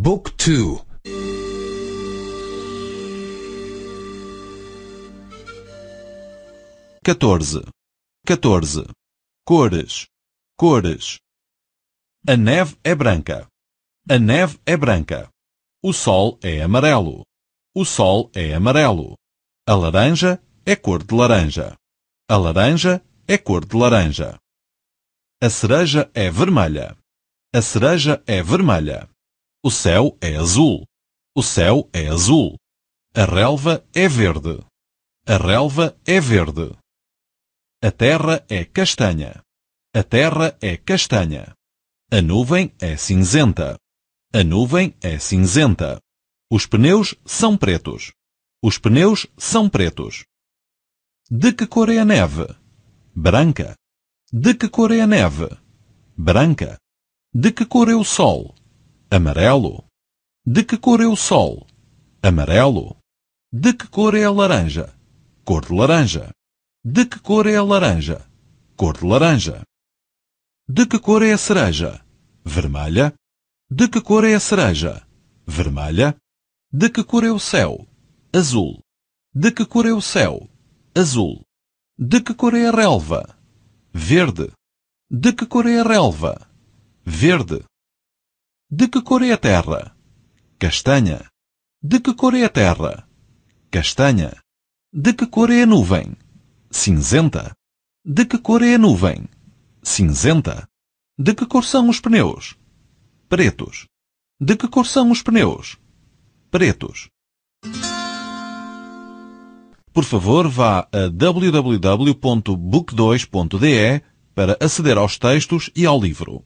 Book 2 14 14 Cores Cores A neve é branca. A neve é branca. O sol é amarelo. O sol é amarelo. A laranja é cor de laranja. A laranja é cor de laranja. A cereja é vermelha. A cereja é vermelha. O céu é azul. O céu é azul. A relva é verde. A relva é verde. A terra é castanha. A terra é castanha. A nuvem é cinzenta. A nuvem é cinzenta. Os pneus são pretos. Os pneus são pretos. De que cor é a neve? Branca. De que cor é a neve? Branca. De que cor é o sol? Amarelo. De que cor é o sol? Amarelo. De que cor é a laranja? Cor de laranja. De que cor é a laranja? Cor de laranja. De que cor é a cereja? Vermelha. De que cor é a cereja? Vermelha. De que cor é o céu? Azul. De que cor é o céu? Azul. De que cor é a relva? Verde. De que cor é a relva? Verde. De que cor é a terra? Castanha. De que cor é a terra? Castanha. De que cor é a nuvem? Cinzenta. De que cor é a nuvem? Cinzenta. De que cor são os pneus? Pretos. De que cor são os pneus? Pretos. Por favor, vá a www.book2.de para aceder aos textos e ao livro.